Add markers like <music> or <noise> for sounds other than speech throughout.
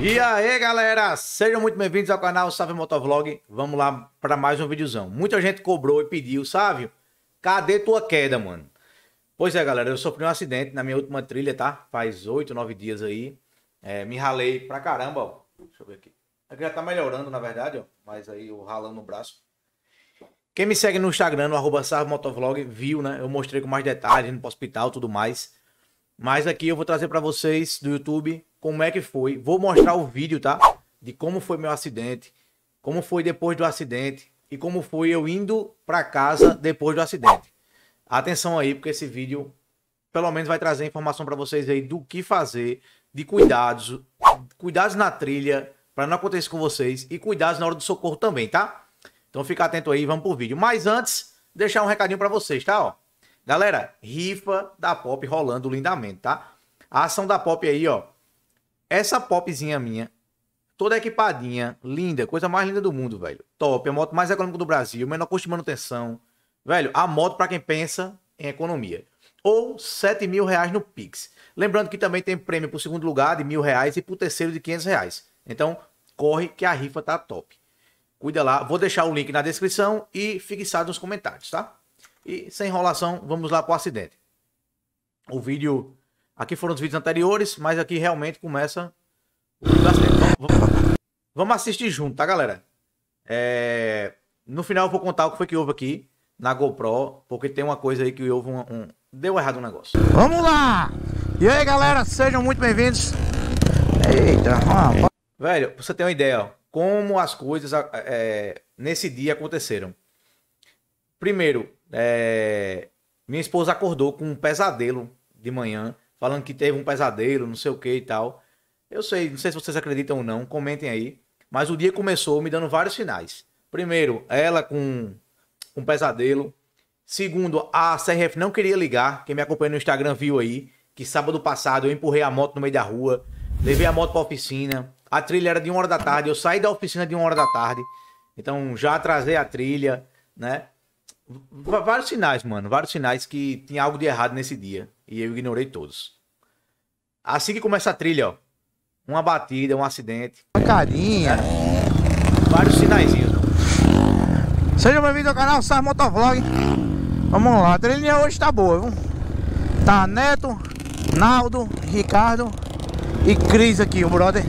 E aí galera, sejam muito bem-vindos ao canal Sávio Motovlog. Vamos lá para mais um videozão. Muita gente cobrou e pediu, Sávio, cadê tua queda, mano? Pois é, galera, eu sofri um acidente na minha última trilha, tá? Faz oito, nove dias aí. É, me ralei pra caramba, ó. Deixa eu ver aqui. Aqui já tá melhorando, na verdade, ó. Mas aí eu ralando no braço. Quem me segue no Instagram, no arroba Motovlog, viu, né? Eu mostrei com mais detalhes no hospital tudo mais. Mas aqui eu vou trazer para vocês do YouTube como é que foi. Vou mostrar o vídeo, tá? De como foi meu acidente, como foi depois do acidente e como foi eu indo para casa depois do acidente. Atenção aí, porque esse vídeo pelo menos vai trazer informação para vocês aí do que fazer, de cuidados, cuidados na trilha para não acontecer com vocês e cuidados na hora do socorro também, tá? Então fica atento aí, vamos pro vídeo. Mas antes, deixar um recadinho para vocês, tá, ó? Galera, rifa da Pop rolando lindamente, tá? A ação da Pop aí, ó, essa popzinha minha, toda equipadinha, linda, coisa mais linda do mundo, velho. Top, a moto mais econômica do Brasil, menor custo de manutenção. Velho, a moto para quem pensa em economia. Ou 7 mil reais no Pix. Lembrando que também tem prêmio para o segundo lugar de mil reais e para o terceiro de 500 reais. Então, corre que a rifa tá top. Cuida lá, vou deixar o link na descrição e fixado nos comentários, tá? E sem enrolação, vamos lá pro o acidente. O vídeo Aqui foram os vídeos anteriores, mas aqui realmente começa o vamos, vamos, assistir junto, tá, galera? É... No final eu vou contar o que foi que houve aqui na GoPro, porque tem uma coisa aí que houve um... um... Deu errado um negócio. Vamos lá! E aí, galera, sejam muito bem-vindos. Eita, uma... Velho, pra você ter uma ideia, ó, como as coisas é, nesse dia aconteceram. Primeiro, é... minha esposa acordou com um pesadelo de manhã falando que teve um pesadelo, não sei o que e tal. Eu sei, não sei se vocês acreditam ou não, comentem aí. Mas o dia começou me dando vários sinais. Primeiro, ela com um pesadelo. Segundo, a CRF não queria ligar. Quem me acompanha no Instagram viu aí que sábado passado eu empurrei a moto no meio da rua, levei a moto para oficina. A trilha era de uma hora da tarde, eu saí da oficina de uma hora da tarde. Então já atrasei a trilha, né? vários sinais, mano. Vários sinais que tinha algo de errado nesse dia. E eu ignorei todos. Assim que começa a trilha, ó. Uma batida, um acidente. Uma carinha. É. Vários sinaizinhos. Né? Seja bem-vindo ao canal Sar Motovlog. Vamos lá, a trilha hoje tá boa, viu? Tá Neto, Naldo, Ricardo e Cris aqui, o brother.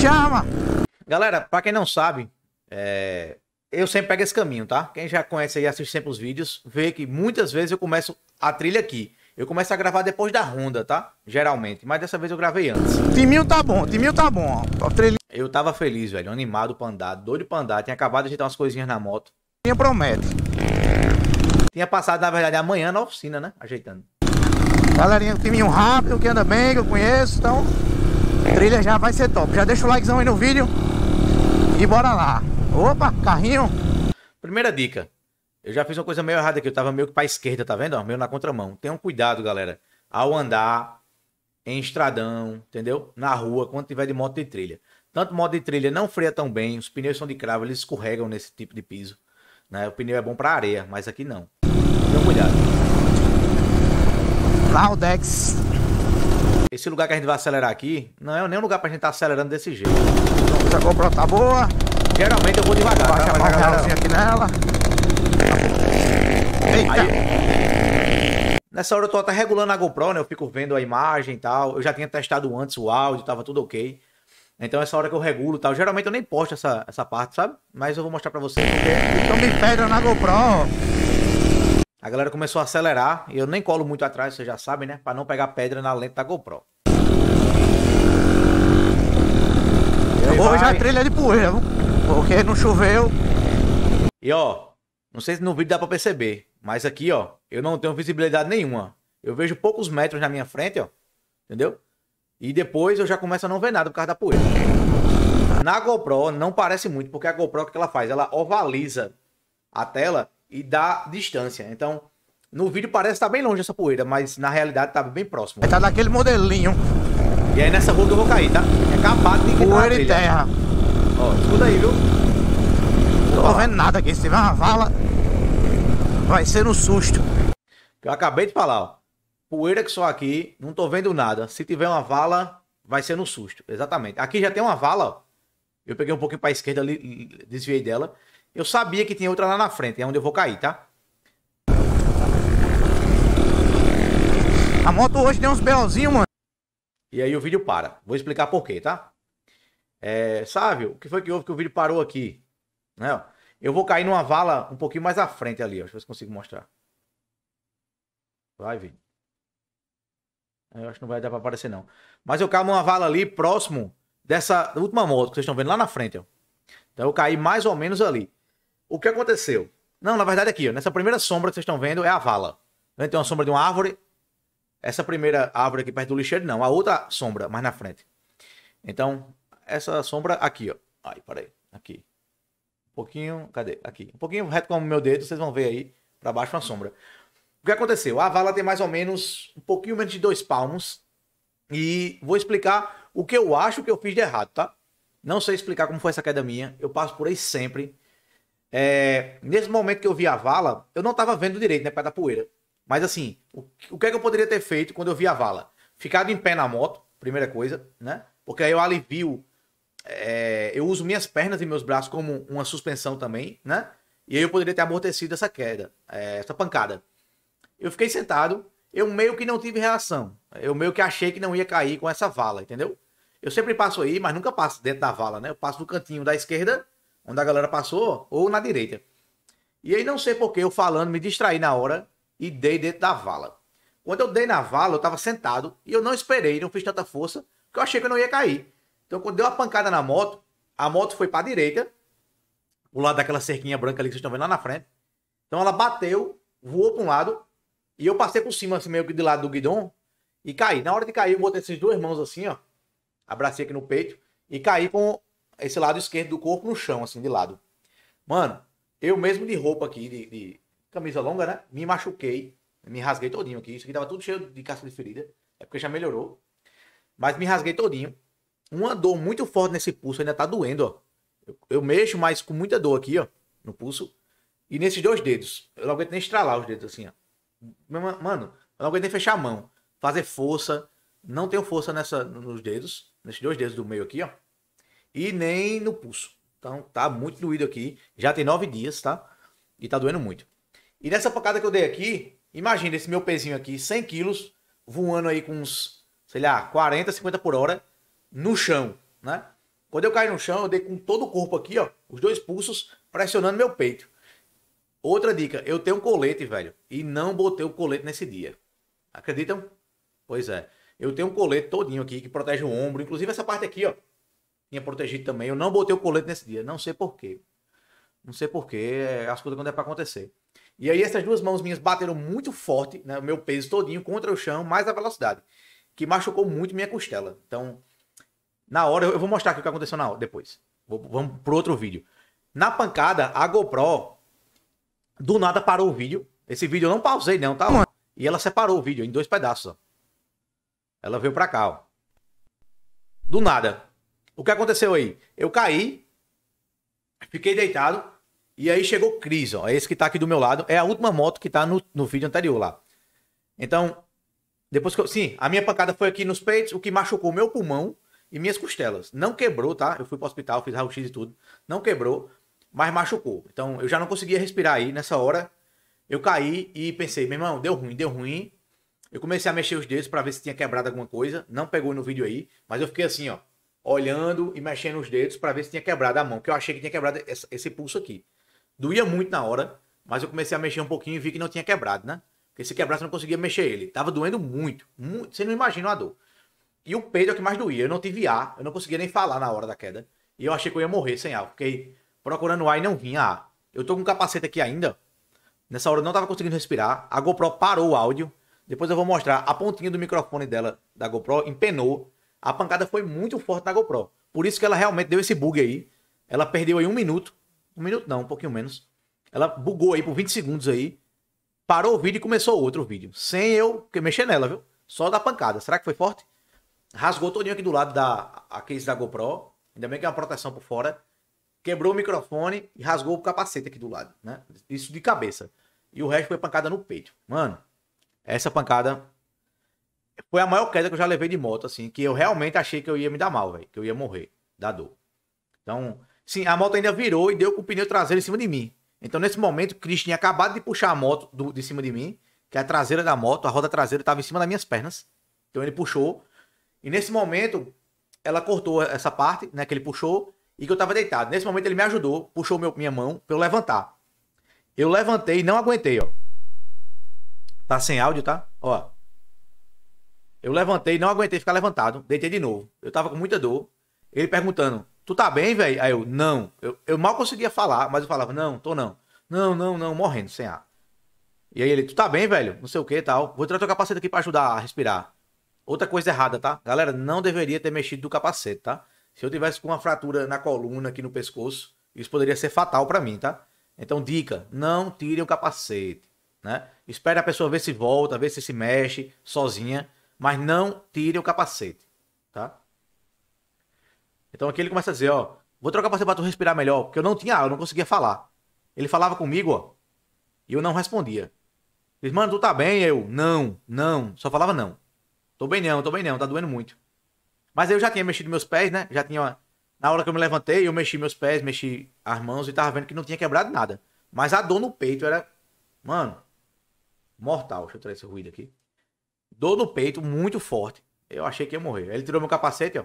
Chama! Galera, pra quem não sabe, é, eu sempre pego esse caminho, tá? Quem já conhece e assiste sempre os vídeos, vê que muitas vezes eu começo a trilha aqui. Eu começo a gravar depois da ronda, tá? Geralmente, mas dessa vez eu gravei antes. Timinho tá bom, Timinho tá bom. Ó. Eu tava feliz, velho, animado pra andar, doido pra andar, tinha acabado de ajeitar umas coisinhas na moto. Tinha promete. Tinha passado, na verdade, amanhã na oficina, né? Ajeitando. Galerinha, timinho rápido, que anda bem, que eu conheço, então... Trilha já vai ser top. Já deixa o likezão aí no vídeo e bora lá. Opa, carrinho. Primeira dica. Eu já fiz uma coisa meio errada aqui. Eu tava meio que pra esquerda, tá vendo? meio na contramão. Tenham cuidado, galera. Ao andar, em estradão, entendeu? Na rua, quando tiver de moto de trilha. Tanto moto de trilha não freia tão bem. Os pneus são de cravo, eles escorregam nesse tipo de piso. Né? O pneu é bom pra areia, mas aqui não. Tenham cuidado. Laudex. Esse lugar que a gente vai acelerar aqui, não é nem um lugar pra gente estar tá acelerando desse jeito. Então, a GoPro tá boa. Geralmente eu vou devagar. Tá? Baixa a galera assim aqui nela. Eita! Aí, nessa hora eu tô até regulando a GoPro, né? Eu fico vendo a imagem e tal. Eu já tinha testado antes o áudio, tava tudo ok. Então essa hora que eu regulo e tal. Geralmente eu nem posto essa, essa parte, sabe? Mas eu vou mostrar pra vocês. Então me pedra na GoPro. A galera começou a acelerar. E eu nem colo muito atrás, vocês já sabem, né? Pra não pegar pedra na lente da GoPro. Eu vou já a trilha de poeira, vamos. Porque não choveu. E ó, não sei se no vídeo dá pra perceber, mas aqui ó, eu não tenho visibilidade nenhuma. Eu vejo poucos metros na minha frente, ó. Entendeu? E depois eu já começo a não ver nada por causa da poeira. Na GoPro não parece muito, porque a GoPro o que ela faz? Ela ovaliza a tela e dá distância. Então, no vídeo parece estar tá bem longe essa poeira, mas na realidade tá bem próximo. Tá daquele modelinho. E aí nessa rua que eu vou cair, tá? É capaz de Poeira e terra. Ó, escuta aí, viu? Não tô vendo nada aqui. Se tiver uma vala, vai ser um susto. Eu acabei de falar, ó. Poeira que só aqui, não tô vendo nada. Se tiver uma vala, vai ser um susto. Exatamente. Aqui já tem uma vala, ó. Eu peguei um pouquinho pra esquerda ali, desviei dela. Eu sabia que tinha outra lá na frente, é onde eu vou cair, tá? A moto hoje tem uns belzinhos, mano. E aí o vídeo para. Vou explicar por quê, tá? É, sabe, o que foi que houve que o vídeo parou aqui? Né? Eu vou cair numa vala um pouquinho mais à frente ali, ó. Deixa eu ver se consigo mostrar. Vai, vídeo. Eu acho que não vai dar pra aparecer, não. Mas eu caio numa vala ali próximo dessa última moto que vocês estão vendo lá na frente, ó. Então eu caí mais ou menos ali. O que aconteceu? Não, na verdade aqui, ó, nessa primeira sombra que vocês estão vendo é a vala. Então, tem uma sombra de uma árvore. Essa primeira árvore aqui perto do lixeiro, não. A outra sombra, mais na frente. Então, essa sombra aqui, ó. Ai, peraí, aqui. Um pouquinho, cadê? Aqui. Um pouquinho reto com o meu dedo, vocês vão ver aí, para baixo uma sombra. O que aconteceu? A vala tem mais ou menos, um pouquinho menos de dois palmos. E vou explicar o que eu acho que eu fiz de errado, tá? Não sei explicar como foi essa queda minha, eu passo por aí sempre. É, nesse momento que eu vi a vala, eu não estava vendo direito, né, Pé da poeira. Mas assim, o, o que é que eu poderia ter feito quando eu vi a vala? Ficado em pé na moto, primeira coisa, né? Porque aí eu alivio é, eu uso minhas pernas e meus braços como uma suspensão também, né? E aí eu poderia ter amortecido essa queda, é, essa pancada. Eu fiquei sentado, eu meio que não tive reação. Eu meio que achei que não ia cair com essa vala, entendeu? Eu sempre passo aí, mas nunca passo dentro da vala, né? Eu passo no cantinho da esquerda, onde a galera passou, ou na direita. E aí não sei porque eu falando, me distraí na hora e dei dentro da vala. Quando eu dei na vala, eu tava sentado e eu não esperei, não fiz tanta força, porque eu achei que eu não ia cair. Então, quando deu uma pancada na moto, a moto foi para a direita, o lado daquela cerquinha branca ali que vocês estão vendo lá na frente. Então, ela bateu, voou para um lado, e eu passei por cima, assim, meio que de lado do guidão, e caí. Na hora de cair, eu botei essas duas mãos assim, ó, abracei aqui no peito, e caí com esse lado esquerdo do corpo no chão, assim, de lado. Mano, eu mesmo de roupa aqui, de, de camisa longa, né? Me machuquei, me rasguei todinho aqui. Isso aqui tava tudo cheio de casca de ferida. É porque já melhorou. Mas me rasguei todinho uma dor muito forte nesse pulso, ainda tá doendo, ó. Eu, eu, mexo, mas com muita dor aqui, ó, no pulso. E nesses dois dedos. Eu não aguento nem estralar os dedos assim, ó. Mano, eu não aguento nem fechar a mão. Fazer força. Não tenho força nessa, nos dedos. Nesses dois dedos do meio aqui, ó. E nem no pulso. Então tá muito doído aqui. Já tem nove dias, tá? E tá doendo muito. E nessa pancada que eu dei aqui, imagina esse meu pezinho aqui, 100 quilos, voando aí com uns, sei lá, 40, 50 por hora no chão, né? Quando eu caí no chão, eu dei com todo o corpo aqui, ó, os dois pulsos pressionando meu peito. Outra dica, eu tenho um colete, velho, e não botei o colete nesse dia. Acreditam? Pois é. Eu tenho um colete todinho aqui que protege o ombro, inclusive essa parte aqui, ó, tinha protegido também. Eu não botei o colete nesse dia, não sei porquê. Não sei porquê, é, as coisas quando é para acontecer. E aí essas duas mãos minhas bateram muito forte, né, o meu peso todinho contra o chão, mais a velocidade, que machucou muito minha costela. Então, na hora, eu vou mostrar aqui o que aconteceu na hora, depois. Vou, vamos pro outro vídeo. Na pancada, a GoPro do nada parou o vídeo. Esse vídeo eu não pausei, não, tá? E ela separou o vídeo em dois pedaços. Ó. Ela veio pra cá, ó. Do nada. O que aconteceu aí? Eu caí, fiquei deitado, e aí chegou o Cris, ó. É esse que tá aqui do meu lado. É a última moto que tá no, no vídeo anterior lá. Então, depois que eu. Sim, a minha pancada foi aqui nos peitos, o que machucou meu pulmão e minhas costelas. Não quebrou, tá? Eu fui pro hospital, fiz raio-x e tudo. Não quebrou, mas machucou. Então eu já não conseguia respirar aí. Nessa hora eu caí e pensei, meu irmão, deu ruim, deu ruim. Eu comecei a mexer os dedos para ver se tinha quebrado alguma coisa. Não pegou no vídeo aí, mas eu fiquei assim, ó, olhando e mexendo os dedos para ver se tinha quebrado a mão, que eu achei que tinha quebrado essa, esse pulso aqui. Doía muito na hora, mas eu comecei a mexer um pouquinho e vi que não tinha quebrado, né? Porque se quebrasse eu não conseguia mexer ele. Tava doendo muito, muito. Você não imagina a dor. E o peito é o que mais doía. Eu não tive ar, eu não conseguia nem falar na hora da queda. E eu achei que eu ia morrer sem ar. Fiquei procurando ar e não vinha ar. Eu tô com um capacete aqui ainda. Nessa hora eu não tava conseguindo respirar. A GoPro parou o áudio. Depois eu vou mostrar a pontinha do microfone dela, da GoPro, empenou. A pancada foi muito forte na GoPro. Por isso que ela realmente deu esse bug aí. Ela perdeu aí um minuto. Um minuto não, um pouquinho menos. Ela bugou aí por 20 segundos aí. Parou o vídeo e começou outro vídeo. Sem eu mexer nela, viu? Só da pancada. Será que foi forte? rasgou todinho aqui do lado da a case da GoPro. Ainda bem que é uma proteção por fora. Quebrou o microfone e rasgou o capacete aqui do lado, né? Isso de cabeça. E o resto foi pancada no peito. Mano, essa pancada foi a maior queda que eu já levei de moto, assim, que eu realmente achei que eu ia me dar mal, velho, que eu ia morrer da dor. Então, sim, a moto ainda virou e deu com o pneu traseiro em cima de mim. Então, nesse momento, o Christian tinha acabado de puxar a moto do, de cima de mim, que é a traseira da moto, a roda traseira estava em cima das minhas pernas. Então, ele puxou e nesse momento, ela cortou essa parte, né, que ele puxou, e que eu tava deitado. Nesse momento ele me ajudou, puxou meu, minha mão pra eu levantar. Eu levantei e não aguentei, ó. Tá sem áudio, tá? Ó. Eu levantei, não aguentei ficar levantado, deitei de novo. Eu tava com muita dor. Ele perguntando: Tu tá bem, velho? Aí eu: Não. Eu, eu mal conseguia falar, mas eu falava: Não, tô não. Não, não, não, morrendo, sem ar. E aí ele: Tu tá bem, velho? Não sei o que tal. Vou tirar teu capacete aqui pra ajudar a respirar. Outra coisa errada, tá? Galera, não deveria ter mexido do capacete, tá? Se eu tivesse com uma fratura na coluna, aqui no pescoço, isso poderia ser fatal para mim, tá? Então, dica, não tire o capacete, né? Espere a pessoa ver se volta, ver se se mexe sozinha, mas não tire o capacete, tá? Então aqui ele começa a dizer, ó, vou trocar o capacete para tu respirar melhor, porque eu não tinha, eu não conseguia falar. Ele falava comigo, ó, e eu não respondia. Ele diz, mano, tu tá bem? Eu, não, não, só falava não. Tô bem não, tô bem não, tá doendo muito. Mas eu já tinha mexido meus pés, né? Já tinha. Na hora que eu me levantei, eu mexi meus pés, mexi as mãos e tava vendo que não tinha quebrado nada. Mas a dor no peito era. Mano. Mortal. Deixa eu tirar esse ruído aqui. Dor no peito, muito forte. Eu achei que ia morrer. Ele tirou meu capacete, ó.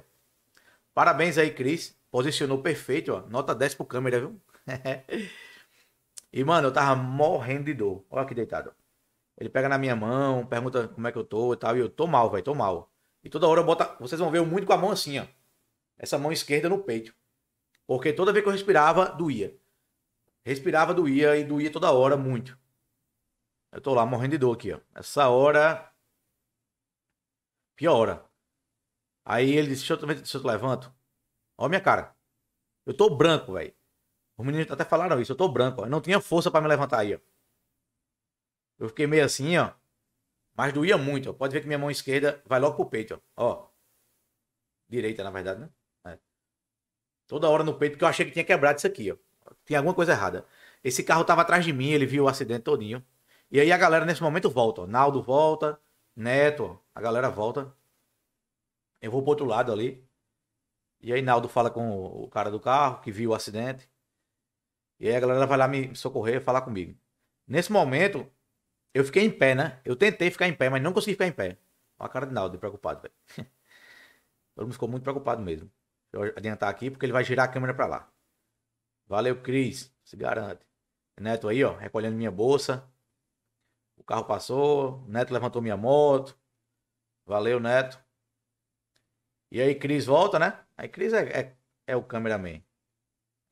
Parabéns aí, Cris. Posicionou perfeito, ó. Nota 10 pro câmera, viu? <laughs> e, mano, eu tava morrendo de dor. Olha aqui deitado. Ele pega na minha mão, pergunta como é que eu tô e tal. E eu tô mal, velho, tô mal. E toda hora eu boto. Vocês vão ver eu muito com a mão assim, ó. Essa mão esquerda no peito. Porque toda vez que eu respirava, doía. Respirava, doía e doía toda hora muito. Eu tô lá morrendo de dor aqui, ó. Essa hora. Piora. Aí ele disse: Deixa eu, deixa eu te levanto. Olha minha cara. Eu tô branco, velho. Os meninos tá até falaram isso. Eu tô branco, ó. Eu não tinha força para me levantar aí, ó. Eu fiquei meio assim, ó. Mas doía muito, ó. Pode ver que minha mão esquerda vai logo pro peito, ó. ó. Direita, na verdade, né? É. Toda hora no peito, porque eu achei que tinha quebrado isso aqui, ó. Tinha alguma coisa errada. Esse carro tava atrás de mim, ele viu o acidente todinho. E aí a galera nesse momento volta, ó. Naldo volta, Neto, ó. a galera volta. Eu vou pro outro lado ali. E aí Naldo fala com o cara do carro que viu o acidente. E aí a galera vai lá me socorrer, falar comigo. Nesse momento, eu fiquei em pé, né? Eu tentei ficar em pé, mas não consegui ficar em pé. Olha a cara de Naldo, preocupado, velho. <laughs> Todo mundo ficou muito preocupado mesmo. Deixa eu adiantar aqui, porque ele vai girar a câmera para lá. Valeu, Cris. Se garante. Neto aí, ó, recolhendo minha bolsa. O carro passou, Neto levantou minha moto. Valeu, Neto. E aí, Cris volta, né? Aí, Cris é, é, é o cameraman.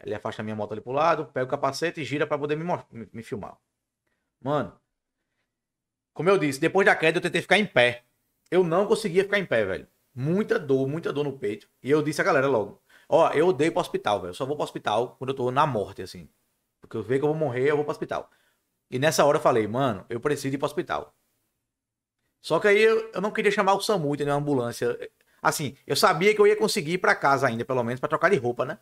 Ele afasta minha moto ali pro lado, pega o capacete e gira para poder me, me, me filmar. Mano, como eu disse, depois da queda eu tentei ficar em pé. Eu não conseguia ficar em pé, velho. Muita dor, muita dor no peito. E eu disse à galera logo: Ó, eu odeio pro hospital, velho. Eu só vou pro hospital quando eu tô na morte, assim. Porque eu vejo que eu vou morrer, eu vou pro hospital. E nessa hora eu falei: Mano, eu preciso ir pro hospital. Só que aí eu, eu não queria chamar o SAMU, entendeu? A ambulância. Assim, eu sabia que eu ia conseguir ir pra casa ainda, pelo menos, para trocar de roupa, né?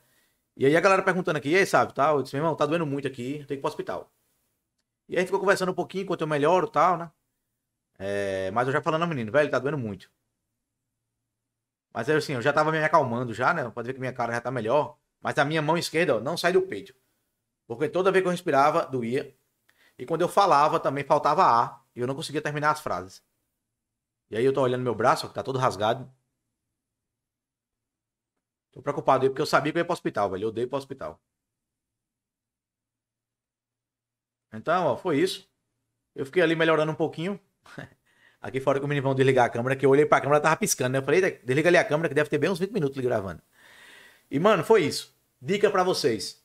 E aí a galera perguntando aqui, e aí, sabe, tal? Eu disse, meu irmão, tá doendo muito aqui, tem que ir pro hospital. E aí ficou conversando um pouquinho enquanto eu melhoro tal, né? É, mas eu já falando ao menino, velho, tá doendo muito. Mas aí assim, eu já tava me acalmando já, né? Pode ver que minha cara já tá melhor. Mas a minha mão esquerda, ó, não sai do peito. Porque toda vez que eu respirava, doía. E quando eu falava, também faltava ar. E eu não conseguia terminar as frases. E aí eu tô olhando meu braço, ó, que tá todo rasgado. Tô preocupado aí, porque eu sabia que eu ia pro hospital, velho. Eu dei pro hospital. Então, ó, foi isso. Eu fiquei ali melhorando um pouquinho. <laughs> Aqui fora que o menino vão desligar a câmera, que eu olhei pra câmera, ela tava piscando, né? Eu falei, desliga ali a câmera, que deve ter bem uns 20 minutos gravando. E, mano, foi isso. Dica para vocês.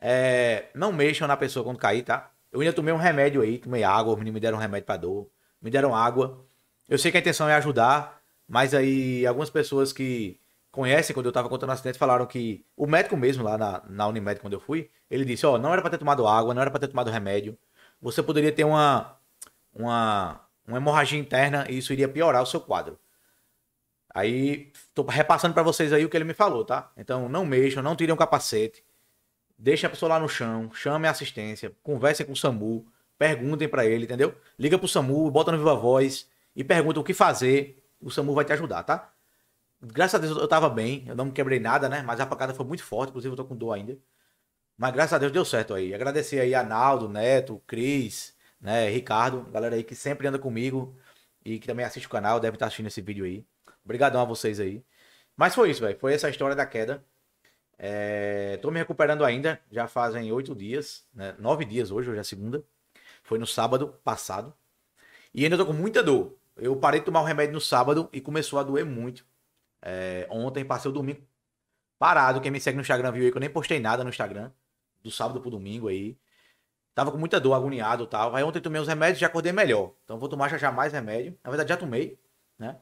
É, não mexam na pessoa quando cair, tá? Eu ainda tomei um remédio aí, tomei água, os meninos me deram um remédio pra dor, me deram água. Eu sei que a intenção é ajudar, mas aí algumas pessoas que conhecem, quando eu tava contando o um acidente, falaram que o médico mesmo lá na, na Unimed, quando eu fui, ele disse, ó, oh, não era pra ter tomado água, não era pra ter tomado remédio. Você poderia ter uma... uma uma hemorragia interna e isso iria piorar o seu quadro. Aí, tô repassando para vocês aí o que ele me falou, tá? Então, não mexam, não tirem o capacete. Deixem a pessoa lá no chão, chame a assistência, conversem com o SAMU, perguntem para ele, entendeu? Liga pro SAMU, bota no Viva Voz e pergunta o que fazer, o SAMU vai te ajudar, tá? Graças a Deus eu tava bem, eu não me quebrei nada, né? Mas a pacada foi muito forte, inclusive eu tô com dor ainda. Mas graças a Deus deu certo aí. Agradecer aí a Naldo, Neto, Cris, né? Ricardo, galera aí que sempre anda comigo e que também assiste o canal, deve estar tá assistindo esse vídeo aí. Obrigadão a vocês aí. Mas foi isso, velho. Foi essa história da queda. É... Tô me recuperando ainda. Já fazem oito dias, né? Nove dias hoje, hoje é segunda. Foi no sábado passado. E ainda tô com muita dor. Eu parei de tomar o remédio no sábado e começou a doer muito. É... Ontem passei o domingo parado. Quem me segue no Instagram viu aí que eu nem postei nada no Instagram. Do sábado pro domingo aí. Tava com muita dor, agoniado e tal. Aí ontem tomei uns remédios e já acordei melhor. Então vou tomar já, já mais remédio. Na verdade, já tomei, né?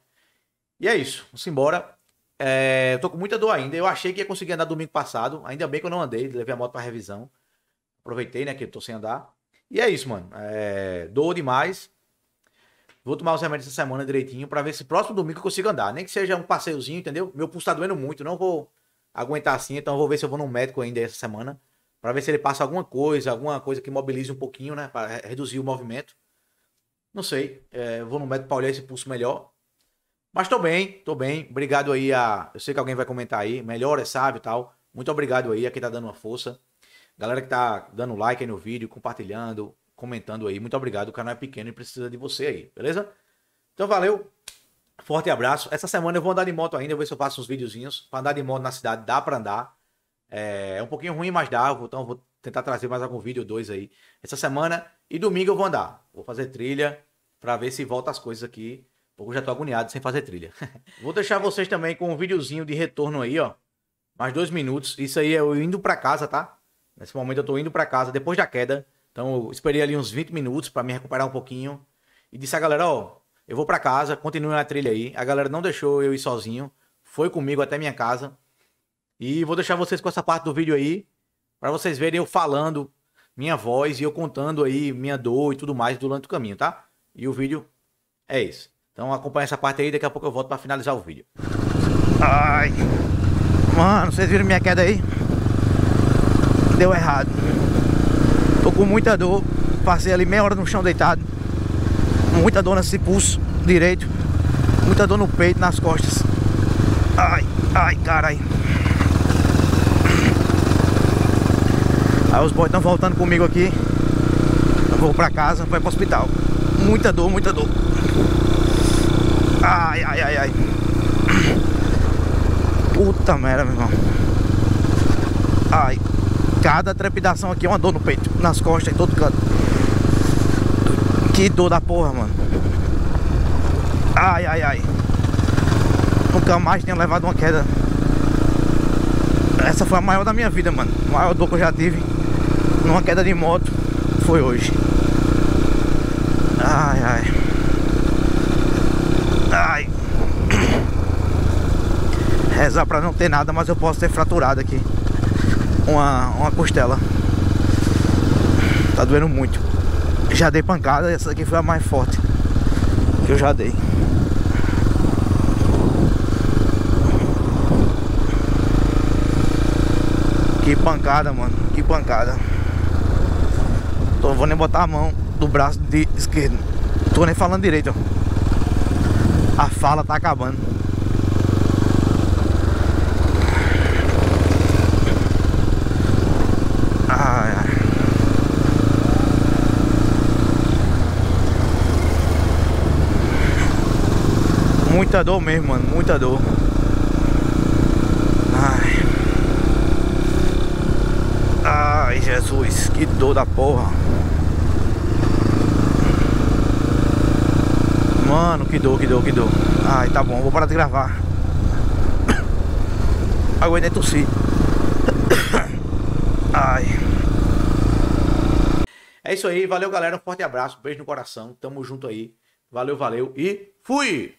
E é isso. Vamos embora. É, eu tô com muita dor ainda. Eu achei que ia conseguir andar domingo passado. Ainda bem que eu não andei. Levei a moto pra revisão. Aproveitei, né? Que eu tô sem andar. E é isso, mano. É, dor demais. Vou tomar os remédios essa semana direitinho para ver se próximo domingo eu consigo andar. Nem que seja um passeiozinho, entendeu? Meu pulso tá doendo muito. Não vou aguentar assim. Então eu vou ver se eu vou num médico ainda essa semana para ver se ele passa alguma coisa, alguma coisa que mobilize um pouquinho, né? Para reduzir o movimento. Não sei. É, vou no médico para olhar esse pulso melhor. Mas tô bem, tô bem. Obrigado aí a. Eu sei que alguém vai comentar aí. Melhora, é sabe e tal. Muito obrigado aí a quem tá dando uma força. Galera que tá dando like aí no vídeo, compartilhando, comentando aí. Muito obrigado. O canal é pequeno e precisa de você aí, beleza? Então valeu. Forte abraço. Essa semana eu vou andar de moto ainda. Eu vou ver se eu faço uns videozinhos. Pra andar de moto na cidade, dá pra andar. É, é um pouquinho ruim, mas dá. Então vou tentar trazer mais algum vídeo, ou dois aí, essa semana. E domingo eu vou andar. Vou fazer trilha para ver se volta as coisas aqui. Porque eu já tô agoniado sem fazer trilha. <laughs> vou deixar vocês também com um videozinho de retorno aí, ó. Mais dois minutos. Isso aí é eu indo para casa, tá? Nesse momento eu tô indo para casa depois da queda. Então eu esperei ali uns 20 minutos para me recuperar um pouquinho. E disse a galera, ó, eu vou para casa, continuo na trilha aí. A galera não deixou eu ir sozinho, foi comigo até minha casa. E vou deixar vocês com essa parte do vídeo aí, para vocês verem eu falando minha voz e eu contando aí minha dor e tudo mais durante o caminho, tá? E o vídeo é isso. Então acompanha essa parte aí, daqui a pouco eu volto para finalizar o vídeo. Ai, mano, vocês viram minha queda aí? Deu errado. Tô com muita dor, passei ali meia hora no chão deitado. Muita dor nesse pulso direito, muita dor no peito, nas costas. Ai, ai, caralho. Aí os boys estão voltando comigo aqui. Eu vou pra casa, vai pro hospital. Muita dor, muita dor. Ai, ai, ai, ai. Puta merda, meu irmão. Ai, cada trepidação aqui é uma dor no peito, nas costas, em todo canto. Que dor da porra, mano. Ai, ai, ai. Nunca mais tenho levado uma queda essa foi a maior da minha vida, mano. A maior dor que eu já tive numa queda de moto foi hoje. Ai, ai. Ai. Rezar pra não ter nada, mas eu posso ter fraturado aqui. Uma, uma costela. Tá doendo muito. Já dei pancada, essa aqui foi a mais forte que eu já dei. Que pancada, mano. Que pancada. Tô, vou nem botar a mão do braço de esquerdo. Tô nem falando direito, ó. A fala tá acabando. Ai, ai. Muita dor mesmo, mano. Muita dor. Jesus, que dor da porra. Mano, que dor, que dor, que dor. Ai, tá bom, vou parar de gravar. <coughs> Aguentei tossir. <coughs> Ai. É isso aí, valeu galera, um forte abraço, um beijo no coração, tamo junto aí. Valeu, valeu e fui!